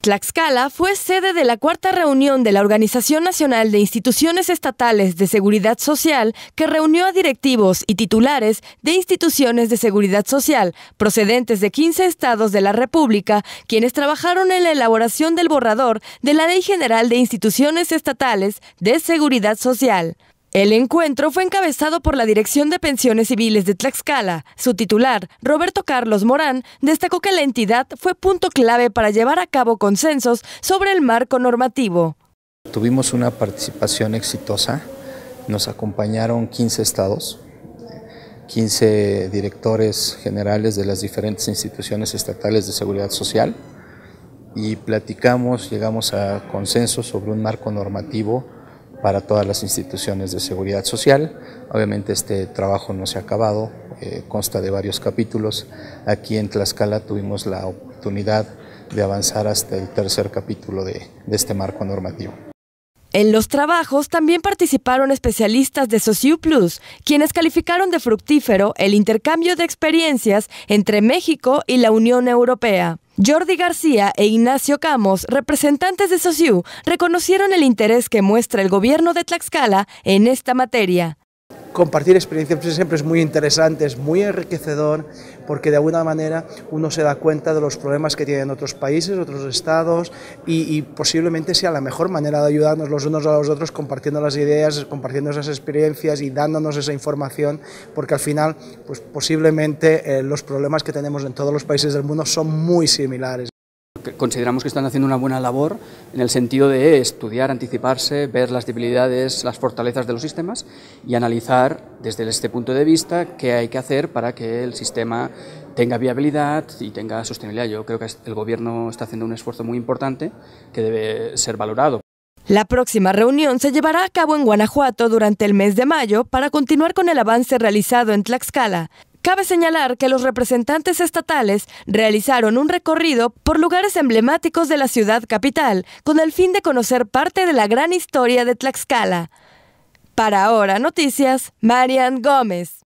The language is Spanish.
Tlaxcala fue sede de la cuarta reunión de la Organización Nacional de Instituciones Estatales de Seguridad Social, que reunió a directivos y titulares de instituciones de seguridad social procedentes de 15 estados de la República, quienes trabajaron en la elaboración del borrador de la Ley General de Instituciones Estatales de Seguridad Social. El encuentro fue encabezado por la Dirección de Pensiones Civiles de Tlaxcala. Su titular, Roberto Carlos Morán, destacó que la entidad fue punto clave para llevar a cabo consensos sobre el marco normativo. Tuvimos una participación exitosa, nos acompañaron 15 estados, 15 directores generales de las diferentes instituciones estatales de seguridad social y platicamos, llegamos a consensos sobre un marco normativo para todas las instituciones de seguridad social. Obviamente este trabajo no se ha acabado, eh, consta de varios capítulos. Aquí en Tlaxcala tuvimos la oportunidad de avanzar hasta el tercer capítulo de este marco normativo. En los trabajos también participaron especialistas de Sociu Plus, quienes calificaron de fructífero el intercambio de experiencias entre México y la Unión Europea. Jordi García e Ignacio Camos, representantes de Sociu, reconocieron el interés que muestra el gobierno de Tlaxcala en esta materia compartir experiencias siempre es muy interesante, es muy enriquecedor, porque de alguna manera uno se da cuenta de los problemas que tienen otros países, otros estados, y, posiblemente sea la mejor manera de ayudarnos los unos a los otros compartiendo las ideas, compartiendo esas experiencias y dándonos esa información, porque al final, pues posiblemente eh, los problemas que tenemos en todos los países del mundo son muy similares. Consideramos que están haciendo una buena labor en el sentido de estudiar, anticiparse, ver las debilidades, las fortalezas de los sistemas y analizar desde este punto de vista qué hay que hacer para que el sistema tenga viabilidad y tenga sostenibilidad. Yo creo que el Gobierno está haciendo un esfuerzo muy importante que debe ser valorado. La próxima reunión se llevará a cabo en Guanajuato durante el mes de mayo para continuar con el avance realizado en Tlaxcala, Cabe señalar que los representantes estatales realizaron un recorrido por lugares emblemáticos de la ciudad capital con el fin de conocer parte de la gran historia de Tlaxcala. Para ahora, noticias, Marian Gómez.